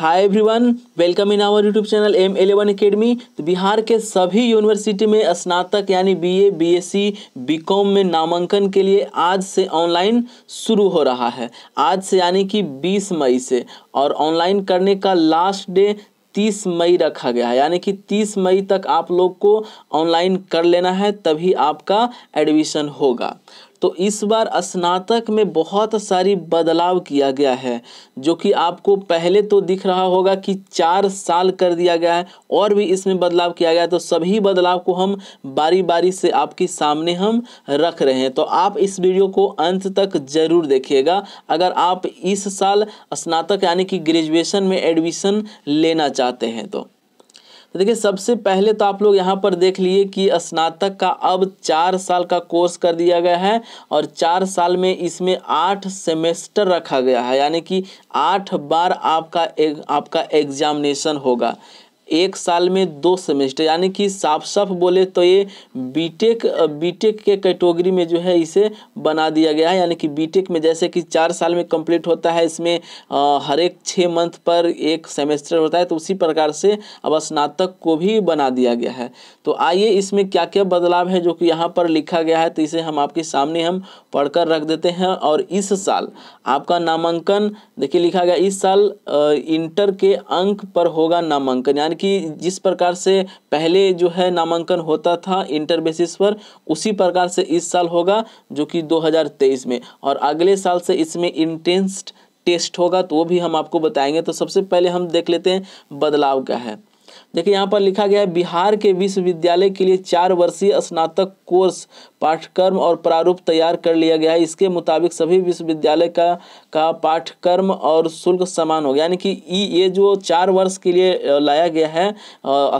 hi everyone welcome in our YouTube channel M eleven academy तो बिहार के सभी university में स्नातक यानी बीए बीएससी बीकॉम में नामांकन के लिए आज से ऑनलाइन शुरू हो रहा है आज से यानी कि 20 मई से और ऑनलाइन करने का लास्ट डे तीस मई रखा गया है यानी कि तीस मई तक आप लोग को ऑनलाइन कर लेना है तभी आपका एडमिशन होगा तो इस बार स्नातक में बहुत सारी बदलाव किया गया है जो कि आपको पहले तो दिख रहा होगा कि चार साल कर दिया गया है और भी इसमें बदलाव किया गया है तो सभी बदलाव को हम बारी बारी से आपके सामने हम रख रहे हैं तो आप इस वीडियो को अंत तक ज़रूर देखिएगा अगर आप इस साल स्नातक यानी कि ग्रेजुएशन में एडमिशन लेना चाहते हैं तो तो देखिए सबसे पहले तो आप लोग यहाँ पर देख लिए कि स्नातक का अब चार साल का कोर्स कर दिया गया है और चार साल में इसमें आठ सेमेस्टर रखा गया है यानी कि आठ बार आपका एक, आपका एग्जामिनेशन होगा एक साल में दो सेमेस्टर यानी कि साफ साफ बोले तो ये बीटेक बीटेक के कैटेगरी में जो है इसे बना दिया गया है यानी कि बीटेक में जैसे कि चार साल में कंप्लीट होता है इसमें हर एक छः मंथ पर एक सेमेस्टर होता है तो उसी प्रकार से अब स्नातक को भी बना दिया गया है तो आइए इसमें क्या क्या बदलाव है जो कि यहाँ पर लिखा गया है तो इसे हम आपके सामने हम कर रख देते हैं और इस साल आपका नामांकन देखिए लिखा गया इस साल इंटर के अंक पर होगा नामांकन यानी कि जिस प्रकार से पहले जो है नामांकन होता था इंटर बेसिस पर उसी प्रकार से इस साल होगा जो कि 2023 में और अगले साल से इसमें इंटेंस टेस्ट होगा तो वो भी हम आपको बताएंगे तो सबसे पहले हम देख लेते हैं बदलाव क्या है देखिए यहाँ पर लिखा गया है बिहार के विश्वविद्यालय के लिए चार वर्षीय स्नातक कोर्स पाठ्यक्रम और प्रारूप तैयार कर लिया गया है इसके मुताबिक सभी विश्वविद्यालय का का पाठ्यक्रम और शुल्क समान हो गया यानी कि ये जो चार वर्ष के लिए लाया गया है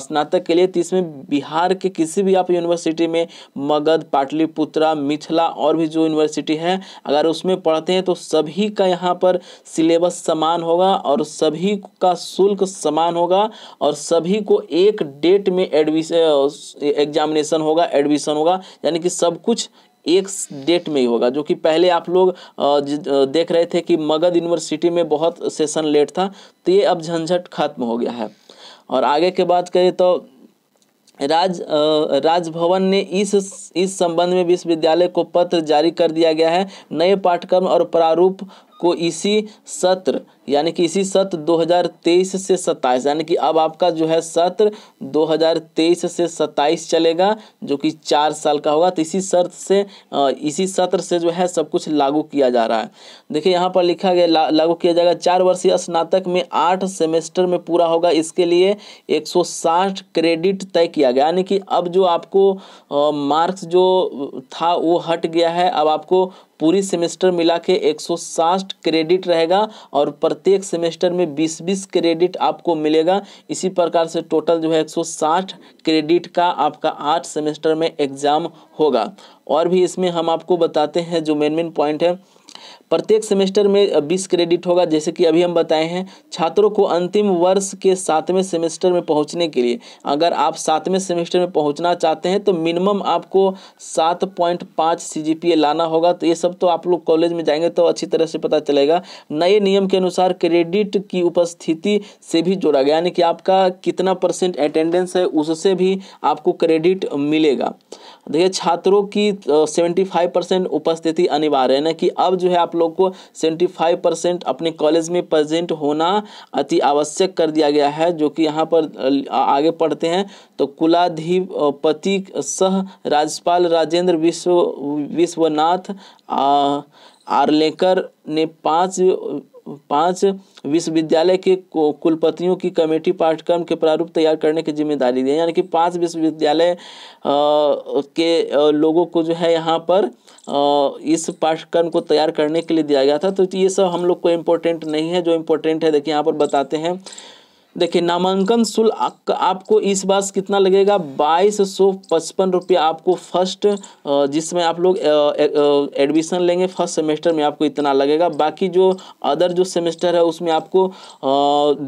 स्नातक के लिए तो इसमें बिहार के किसी भी आप यूनिवर्सिटी में मगध पाटलिपुत्रा मिथिला और भी जो यूनिवर्सिटी है अगर उसमें पढ़ते हैं तो सभी का यहाँ पर सिलेबस समान होगा और सभी का शुल्क समान होगा और सभी सभी को एक डेट में एडमिशन एग्जामिनेशन होगा एडमिशन होगा यानी कि सब कुछ एक डेट में ही होगा जो कि पहले आप लोग देख रहे थे कि मगध यूनिवर्सिटी में बहुत सेशन लेट था तो ये अब झंझट खत्म हो गया है और आगे के बात करें तो राज राजभवन ने इस इस संबंध में विश्वविद्यालय को पत्र जारी कर दिया गया है नए पाठ्यक्रम और प्रारूप को इसी सत्र यानी कि इसी सत्र 2023 से 27 यानी कि अब आपका जो है सत्र 2023 से 27 चलेगा जो कि चार साल का होगा तो इसी सत्र से इसी सत्र से जो है सब कुछ लागू किया जा रहा है देखिए यहाँ पर लिखा गया ला, लागू किया जाएगा चार वर्षीय स्नातक में आठ सेमेस्टर में पूरा होगा इसके लिए 160 क्रेडिट तय किया गया यानी कि अब जो आपको मार्क्स जो था वो हट गया है अब आपको पूरी सेमेस्टर मिला के एक क्रेडिट रहेगा और प्रत्येक सेमेस्टर में बीस बीस क्रेडिट आपको मिलेगा इसी प्रकार से टोटल जो है 160 क्रेडिट का आपका आठ सेमेस्टर में एग्ज़ाम होगा और भी इसमें हम आपको बताते हैं जो मेन मेन पॉइंट है प्रत्येक सेमेस्टर में बीस क्रेडिट होगा जैसे कि अभी हम बताए हैं छात्रों को अंतिम वर्ष के सातवें सेमेस्टर में पहुंचने के लिए अगर आप सातवें सेमेस्टर में पहुंचना चाहते हैं तो मिनिमम आपको सात पॉइंट पाँच सी लाना होगा तो ये सब तो आप लोग कॉलेज में जाएंगे तो अच्छी तरह से पता चलेगा नए नियम के अनुसार क्रेडिट की उपस्थिति से भी जोड़ा गया यानी कि आपका कितना परसेंट अटेंडेंस है उससे भी आपको क्रेडिट मिलेगा देखिए छात्रों की सेवेंटी फाइव परसेंट उपस्थिति अनिवार्य है ना कि अब जो है आप लोग को सेवेंटी फाइव परसेंट अपने कॉलेज में प्रेजेंट होना अति आवश्यक कर दिया गया है जो कि यहाँ पर आगे पढ़ते हैं तो कुलाधिपति सह राज्यपाल राजेंद्र विश्व विश्वनाथ आर्लेकर ने पाँच पाँच विश्वविद्यालय के कुलपतियों की कमेटी पाठ्यक्रम के प्रारूप तैयार करने की जिम्मेदारी दी यानी कि पाँच विश्वविद्यालय के लोगों को जो है यहाँ पर इस पाठ्यक्रम को तैयार करने के लिए दिया गया था तो ये सब हम लोग को इम्पोर्टेंट नहीं है जो इम्पोर्टेंट है देखिए यहाँ पर बताते हैं देखिए नामांकन शुल्क आपको इस बार कितना लगेगा बाईस सौ पचपन रुपया आपको फर्स्ट जिसमें आप लोग एडमिशन लेंगे फर्स्ट सेमेस्टर में आपको इतना लगेगा बाकी जो अदर जो सेमेस्टर है उसमें आपको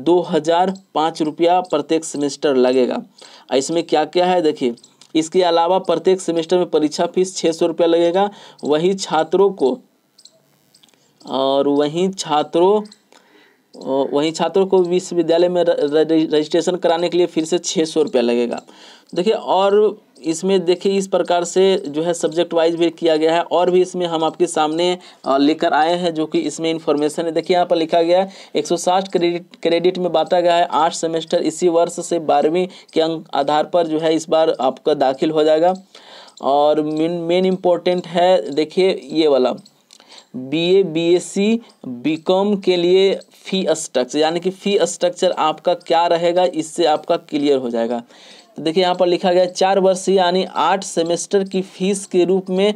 दो हज़ार पाँच रुपया प्रत्येक सेमेस्टर लगेगा इसमें क्या क्या है देखिए इसके अलावा प्रत्येक सेमेस्टर में परीक्षा फीस छः सौ रुपया लगेगा वही छात्रों को और वहीं छात्रों वहीं छात्रों को विश्वविद्यालय में रजिस्ट्रेशन कराने के लिए फिर से छः सौ रुपया लगेगा देखिए और इसमें देखिए इस प्रकार से जो है सब्जेक्ट वाइज भी किया गया है और भी इसमें हम आपके सामने लेकर आए हैं जो कि इसमें इन्फॉर्मेशन है देखिए यहाँ पर लिखा गया है एक क्रेडिट क्रेडिट में बांटा गया है आठ सेमेस्टर इसी वर्ष से बारहवीं के अंक आधार पर जो है इस बार आपका दाखिल हो जाएगा और मेन मेन इम्पोर्टेंट है देखिए ये वाला बीए बीएससी बीकॉम के लिए फ़ी स्ट्रक्चर यानी कि फ़ी स्ट्रक्चर आपका क्या रहेगा इससे आपका क्लियर हो जाएगा तो देखिए यहाँ पर लिखा गया चार वर्ष यानी आठ सेमेस्टर की फीस के रूप में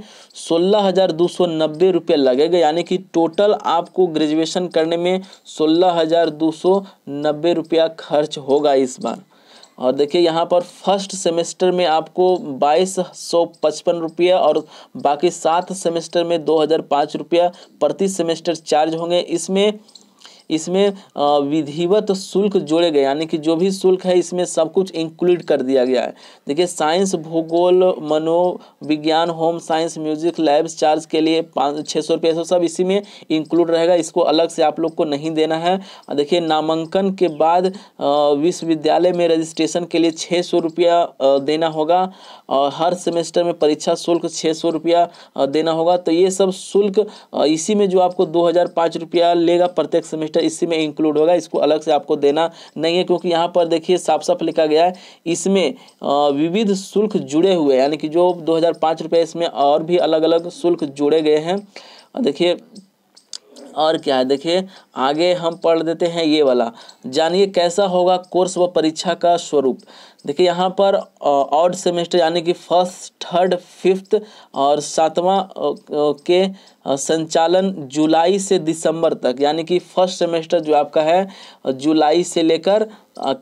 सोलह हज़ार दो सौ नब्बे रुपये लगेगा यानी कि टोटल आपको ग्रेजुएशन करने में सोलह हज़ार दो सौ नब्बे रुपया खर्च होगा इस बार और देखिए यहाँ पर फर्स्ट सेमेस्टर में आपको बाईस सौ पचपन रुपया और बाकी सात सेमेस्टर में दो हज़ार पाँच रुपया प्रति सेमेस्टर चार्ज होंगे इसमें इसमें विधिवत शुल्क जोड़े गए यानी कि जो भी शुल्क है इसमें सब कुछ इंक्लूड कर दिया गया है देखिए साइंस भूगोल मनोविज्ञान home science music labs charge के लिए पाँच छः सौ रुपये सब इसी में इंक्लूड रहेगा इसको अलग से आप लोग को नहीं देना है देखिए नामांकन के बाद विश्वविद्यालय में रजिस्ट्रेशन के लिए छः सौ रुपया देना होगा और हर सेमेस्टर में परीक्षा शुल्क छः सौ रुपया देना होगा तो ये सब शुल्क इसी में जो आपको दो हज़ार पाँच रुपया लेगा प्रत्येक सेमेस्टर रजिस्टर इसी में इंक्लूड होगा इसको अलग से आपको देना नहीं है क्योंकि यहाँ पर देखिए साफ साफ लिखा गया है इसमें विविध शुल्क जुड़े हुए यानी कि जो दो हज़ार इसमें और भी अलग अलग शुल्क जुड़े गए हैं देखिए और क्या है देखिए आगे हम पढ़ देते हैं ये वाला जानिए कैसा होगा कोर्स व परीक्षा का स्वरूप देखिए यहाँ पर ऑड सेमेस्टर यानी कि फर्स्ट थर्ड फिफ्थ और सातवां के संचालन जुलाई से दिसंबर तक यानी कि फर्स्ट सेमेस्टर जो आपका है जुलाई से लेकर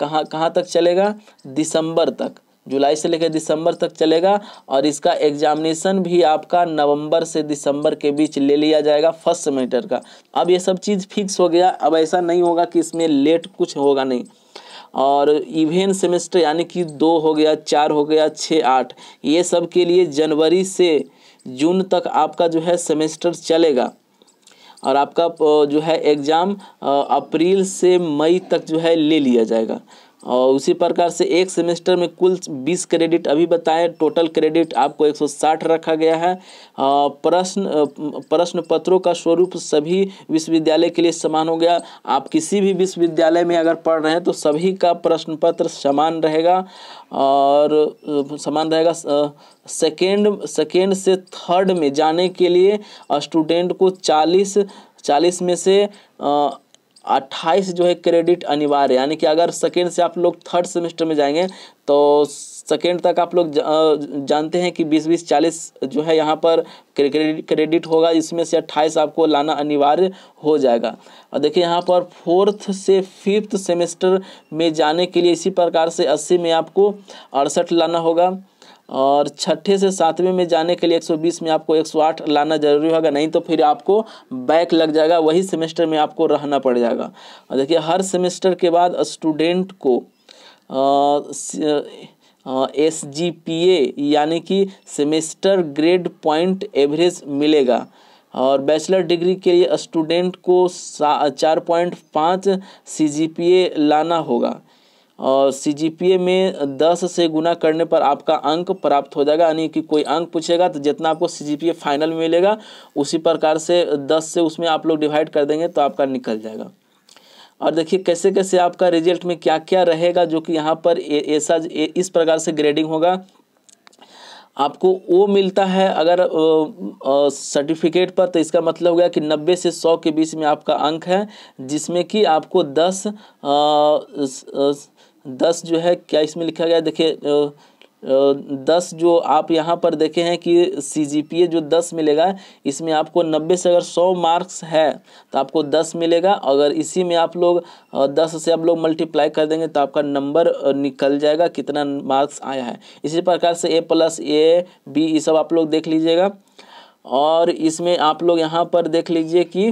कहाँ कहाँ तक चलेगा दिसंबर तक जुलाई से लेकर दिसंबर तक चलेगा और इसका एग्जामिनेशन भी आपका नवंबर से दिसंबर के बीच ले लिया जाएगा फर्स्ट सेमेस्टर का अब ये सब चीज़ फिक्स हो गया अब ऐसा नहीं होगा कि इसमें लेट कुछ होगा नहीं और इवेंट सेमेस्टर यानी कि दो हो गया चार हो गया छः आठ ये सब के लिए जनवरी से जून तक आपका जो है सेमेस्टर चलेगा और आपका जो है एग्ज़ाम अप्रैल से मई तक जो है ले लिया जाएगा और उसी प्रकार से एक सेमेस्टर में कुल बीस क्रेडिट अभी बताएं टोटल क्रेडिट आपको एक सौ साठ रखा गया है प्रश्न प्रश्न पत्रों का स्वरूप सभी विश्वविद्यालय के लिए समान हो गया आप किसी भी विश्वविद्यालय में अगर पढ़ रहे हैं तो सभी का प्रश्न पत्र समान रहेगा और समान रहेगा सेकेंड सेकेंड से थर्ड में जाने के लिए स्टूडेंट को चालीस चालीस में से अट्ठाईस जो है क्रेडिट अनिवार्य यानी कि अगर सेकेंड से आप लोग थर्ड सेमेस्टर में जाएंगे तो सेकेंड तक आप लोग जानते हैं कि बीस बीस चालीस जो है यहाँ पर क्रेडिट क्रेडिट होगा इसमें से अट्ठाईस आपको लाना अनिवार्य हो जाएगा और देखिए यहाँ पर फोर्थ से फिफ्थ सेमेस्टर में जाने के लिए इसी प्रकार से अस्सी में आपको अड़सठ लाना होगा और छठे से सातवें में जाने के लिए 120 में आपको 108 लाना जरूरी होगा नहीं तो फिर आपको बैक लग जाएगा वही सेमेस्टर में आपको रहना पड़ जाएगा और देखिए हर सेमेस्टर के बाद स्टूडेंट को एस जी पी ए यानी कि सेमेस्टर ग्रेड पॉइंट एवरेज मिलेगा और बैचलर डिग्री के लिए स्टूडेंट को चार पॉइंट पाँच सी जी पी ए लाना होगा और सी में दस से गुना करने पर आपका अंक प्राप्त हो जाएगा यानी कि कोई अंक पूछेगा तो जितना आपको सी फाइनल में मिलेगा उसी प्रकार से दस से उसमें आप लोग डिवाइड कर देंगे तो आपका निकल जाएगा और देखिए कैसे कैसे आपका रिजल्ट में क्या क्या रहेगा जो कि यहाँ पर ऐसा इस प्रकार से ग्रेडिंग होगा आपको ओ मिलता है अगर सर्टिफिकेट पर तो इसका मतलब हो गया कि 90 से 100 के बीच में आपका अंक है जिसमें कि आपको 10 आ, आ, आ, दस जो है क्या इसमें लिखा गया देखिए दस जो आप यहाँ पर देखे हैं कि सी जी पी ए जो दस मिलेगा इसमें आपको नब्बे से अगर सौ मार्क्स है तो आपको दस मिलेगा अगर इसी में आप लोग दस से आप लोग मल्टीप्लाई कर देंगे तो आपका नंबर निकल जाएगा कितना मार्क्स आया है इसी प्रकार से ए प्लस ए बी ये सब आप लोग देख लीजिएगा और इसमें आप लोग यहाँ पर देख लीजिए कि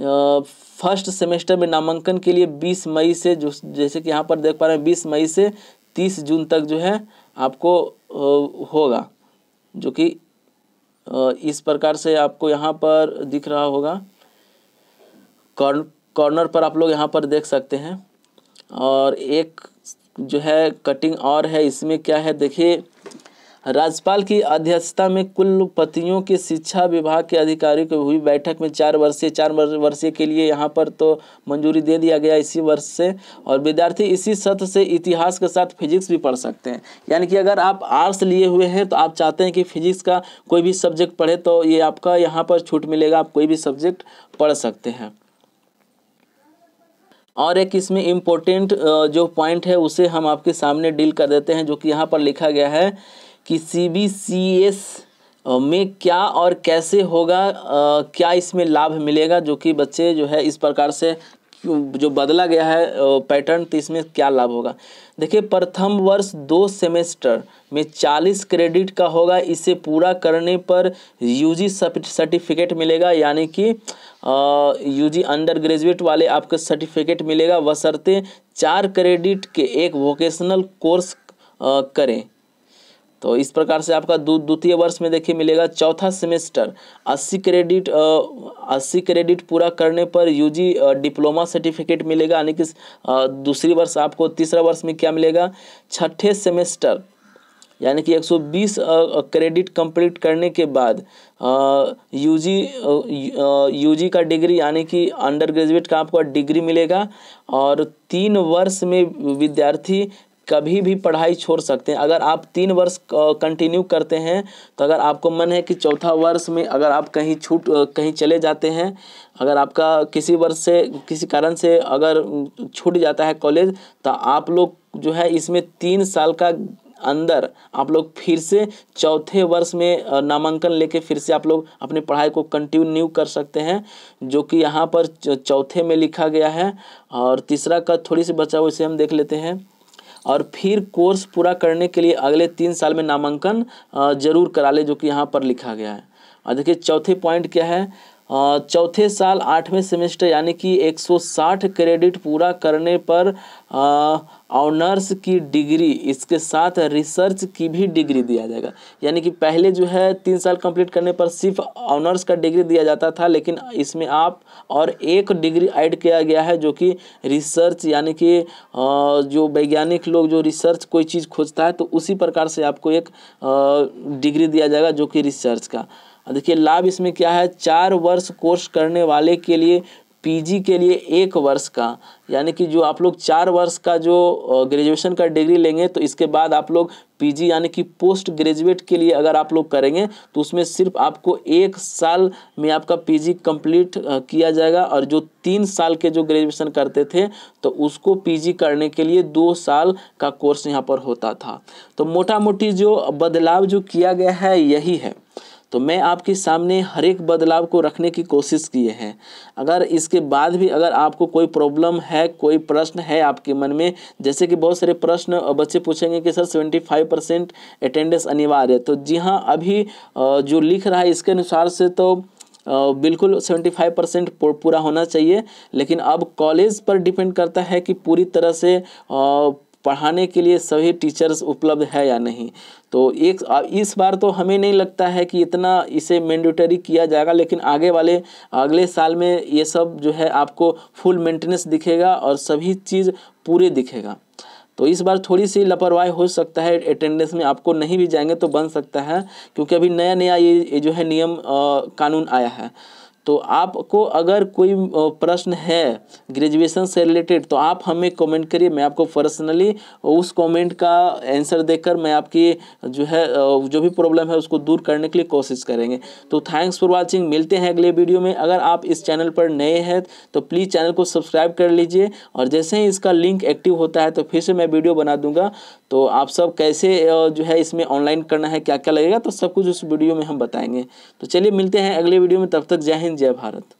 फर्स्ट सेमेस्टर में नामांकन के लिए 20 मई से जो जैसे कि यहाँ पर देख पा रहे हैं 20 मई से 30 जून तक जो है आपको होगा जो कि इस प्रकार से आपको यहाँ पर दिख रहा होगा कॉर्नर पर आप लोग यहाँ पर देख सकते हैं और एक जो है कटिंग और है इसमें क्या है देखिए राज्यपाल की अध्यक्षता में कुलपतियों के शिक्षा विभाग के अधिकारियों की हुई बैठक में चार वर्षीय चार वर्षीय के लिए यहाँ पर तो मंजूरी दे दिया गया इसी वर्ष से और विद्यार्थी इसी सत्र से इतिहास के साथ फिजिक्स भी पढ़ सकते हैं यानी कि अगर आप आर्ट्स लिए हुए हैं तो आप चाहते हैं कि फिजिक्स का कोई भी सब्जेक्ट पढ़े तो ये आपका यहाँ पर छूट मिलेगा आप कोई भी सब्जेक्ट पढ़ सकते हैं और एक इसमें इम्पोर्टेंट जो पॉइंट है उसे हम आपके सामने डील कर देते हैं जो कि यहाँ पर लिखा गया है किसी भी सी एस में क्या और कैसे होगा क्या इसमें लाभ मिलेगा जो कि बच्चे जो है इस प्रकार से जो बदला गया है पैटर्न तो इसमें क्या लाभ होगा देखिए प्रथम वर्ष दो सेमेस्टर में चालीस क्रेडिट का होगा इसे पूरा करने पर यूजी सर्टिफिकेट मिलेगा यानी कि यूजी अंडर ग्रेजुएट वाले आपको सर्टिफिकेट मिलेगा वसरते चार क्रेडिट के एक वोकेशनल कोर्स करें तो इस प्रकार से आपका द्वितीय वर्ष में देखिए मिलेगा चौथा सेमेस्टर अस्सी क्रेडिट अस्सी क्रेडिट पूरा करने पर यूजी डिप्लोमा सर्टिफिकेट मिलेगा यानी कि दूसरी वर्ष आपको तीसरा वर्ष में क्या मिलेगा छठे सेमेस्टर यानी कि 120 क्रेडिट कंप्लीट करने के बाद यूजी यूजी का डिग्री यानी कि अंडर ग्रेजुएट का आपको डिग्री मिलेगा और तीन वर्ष में विद्यार्थी कभी भी पढ़ाई छोड़ सकते हैं अगर आप तीन वर्ष कंटिन्यू करते हैं तो अगर आपको मन है कि चौथा वर्ष में अगर आप कहीं छूट कहीं चले जाते हैं अगर आपका किसी वर्ष से किसी कारण से अगर छूट जाता है कॉलेज तो आप लोग जो है इसमें तीन साल का अंदर आप लोग फिर से चौथे वर्ष में नामांकन लेके फिर से आप लोग अपनी पढ़ाई को कंटिन्यू कर सकते हैं जो कि यहाँ पर चौथे में लिखा गया है और तीसरा का थोड़ी सी बचा हुआ इसे हम देख लेते हैं और फिर कोर्स पूरा करने के लिए अगले तीन साल में नामांकन ज़रूर करा ले जो कि यहाँ पर लिखा गया है और देखिए चौथे पॉइंट क्या है चौथे साल आठवें सेमेस्टर यानी कि 160 क्रेडिट पूरा करने पर ऑनर्स की डिग्री इसके साथ रिसर्च की भी डिग्री दिया जाएगा यानी कि पहले जो है तीन साल कंप्लीट करने पर सिर्फ ऑनर्स का डिग्री दिया जाता था लेकिन इसमें आप और एक डिग्री ऐड किया गया है जो कि रिसर्च यानी कि जो वैज्ञानिक लोग जो रिसर्च कोई चीज़ खोजता है तो उसी प्रकार से आपको एक डिग्री दिया जाएगा जो कि रिसर्च का देखिए लाभ इसमें क्या है चार वर्ष कोर्स करने वाले के लिए पीजी के लिए एक वर्ष का यानी कि जो आप लोग चार वर्ष का जो ग्रेजुएशन का डिग्री लेंगे तो इसके बाद आप लोग पीजी यानी कि पोस्ट ग्रेजुएट के लिए अगर आप लोग करेंगे तो उसमें सिर्फ आपको एक साल में आपका पीजी कंप्लीट किया जाएगा और जो तीन साल के जो ग्रेजुएशन करते थे तो उसको पीजी करने के लिए दो साल का कोर्स यहाँ पर होता था तो मोटा मोटी जो बदलाव जो किया गया है यही है तो मैं आपके सामने हर एक बदलाव को रखने की कोशिश किए हैं अगर इसके बाद भी अगर आपको कोई प्रॉब्लम है कोई प्रश्न है आपके मन में जैसे कि बहुत सारे प्रश्न बच्चे पूछेंगे कि sir seventy five percent attendance अनिवार्य है तो जी हाँ अभी जो लिख रहा है इसके अनुसार से तो बिल्कुल सेवेंटी फाइव परसेंट पूरा होना चाहिए लेकिन अब कॉलेज पर डिपेंड करता है कि पूरी तरह से पढ़ाने के लिए सभी टीचर्स उपलब्ध है या नहीं तो एक इस बार तो हमें नहीं लगता है कि इतना इसे मैंडेटरी किया जाएगा लेकिन आगे वाले अगले साल में ये सब जो है आपको फुल मेंटेनेंस दिखेगा और सभी चीज़ पूरे दिखेगा तो इस बार थोड़ी सी लापरवाही हो सकता है अटेंडेंस में आपको नहीं भी जाएंगे तो बन सकता है क्योंकि अभी नया नया ये जो है नियम आ, कानून आया है तो आपको अगर कोई प्रश्न है ग्रेजुएशन से रिलेटेड तो आप हमें कमेंट करिए मैं आपको पर्सनली उस कमेंट का आंसर देकर मैं आपकी जो है जो भी प्रॉब्लम है उसको दूर करने के लिए कोशिश करेंगे तो थैंक्स फॉर वॉचिंग मिलते हैं अगले वीडियो में अगर आप इस चैनल पर नए हैं तो प्लीज़ चैनल को सब्सक्राइब कर लीजिए और जैसे ही इसका लिंक एक्टिव होता है तो फिर से मैं वीडियो बना दूंगा तो आप सब कैसे जो है इसमें ऑनलाइन करना है क्या क्या लगेगा तो सब कुछ उस वीडियो में हम बताएंगे तो चलिए मिलते हैं अगले वीडियो में तब तक जय हिंद जय भारत